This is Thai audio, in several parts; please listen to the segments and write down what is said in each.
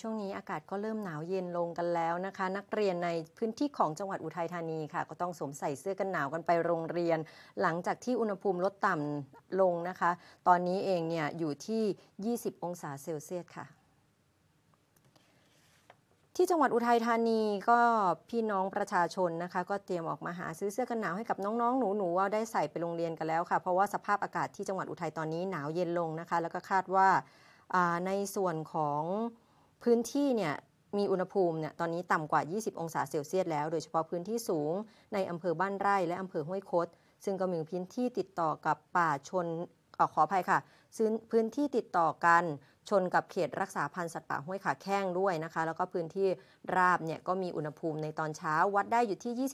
ช่วงนี้อากาศก็เริ่มหนาวเย็นลงกันแล้วนะคะนักเรียนในพื้นที่ของจังหวัดอุทัยธานีค่ะก็ต้องสวมใส่เสื้อกันหนาวกันไปโรงเรียน หลังจากที่อุณหภูมิลดต่ำลงนะคะตอนนี้เองเนี่ยอยู่ที่ 20 องศาเซลเซียสค่ะที่จังหวัดอุทัยธานีก็พี่น้องประชาชนนะคะก็เตรียมออกมาหาซื้อเสื้อกันหนาวให้กับน้องๆหนููว่าได้ใส่ไปโรงเรียนกันแล้วค่ะเพราะว่าสภาพอากาศที่จังหวัดอุทัยตอนนี้หนาวเย็นลงนะคะแล้วก็คาดว่าในส่วนของพื้นที่เนี่ยมีอุณหภูมิเนี่ยตอนนี้ ต่ำกว่า 20 องศาเซลเซียสแล้ว โดยเฉพาะพื้นที่สูงในอำเภอบ้านไร่และอำเภอห้วยคดซึ่งก็มีพื้นที่ติดต่อกับป่าชนออขออภัยค่ะ ซึ่งพื้นที่ติดต่อกันชนกับเขตรักษาพันธุ์สัตว์ป่าห้วยขาแข้งด้วยนะคะแล้วก็พื้นที่ราบเนี่ยก็มีอุณหภูมิในตอนเช้าวัดได้อยู่ที่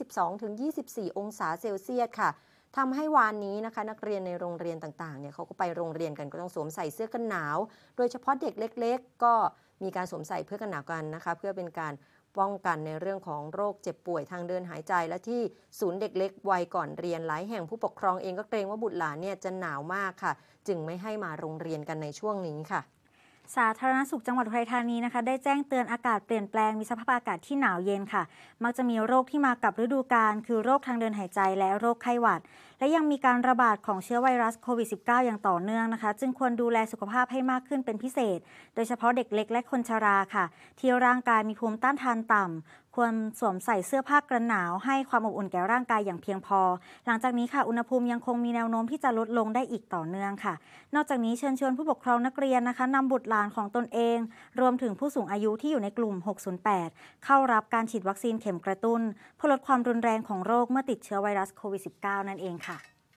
22-24 องศาเซลเซียสค่ะทำให้วานนี้นะคะนักเรียนในโรงเรียนต่างๆเนี่ยเขาก็ไปโรงเรียนกันก็ต้องสวมใส่เสื้อกันหนาว โดยเฉพาะเด็กเล็ก ๆ ก็มีการสวมใส่เพื่อกันหนาวกันนะคะเพื่อเป็นการป้องกันในเรื่องของโรคเจ็บป่วยทางเดินหายใจและที่ศูนย์เด็กเล็กวัยก่อนเรียนหลายแห่งผู้ปกครองเองก็เกรงว่าบุตรหลานเนี่ยจะหนาวมากค่ะ จึงไม่ให้มาโรงเรียนกันในช่วงนี้ค่ะ สาธารณสุขจังหวัดอุทัยธานีนะคะ ได้แจ้งเตือนอากาศเปลี่ยนแปลง มีสภาพอากาศที่หนาวเย็นค่ะมักจะมีโรคที่มากับฤดูกาลคือโรคทางเดินหายใจและโรคไข้หวัดและยังมีการระบาดของเชื้อไวรัสโควิด -19 อย่างต่อเนื่องนะคะ จึงควรดูแลสุขภาพให้มากขึ้นเป็นพิเศษ โดยเฉพาะเด็กเล็กและคนชราค่ะที่ร่างกายมีภูมิต้านทานต่ำควรสวมใส่เสื้อผ้ากระหนาวให้ความอบอุ่นแก่ร่างกายอย่างเพียงพอ หลังจากนี้ค่ะอุณหภูมิยังคงมีแนวโน้มที่จะลดลงได้อีกต่อเนื่องค่ะ นอกจากนี้เชิญชวนผู้ปกครองนักเรียนนะคะนำบุตรหลานของตนเอง รวมถึงผู้สูงอายุที่อยู่ในกลุ่ม 608 เข้ารับการฉีดวัคซีนเข็มกระตุน้นเพื่อลดความรุนแรงของโรคเมื่อติดเชื้อไวรัสโควิด -19 นั่นเองค่ะ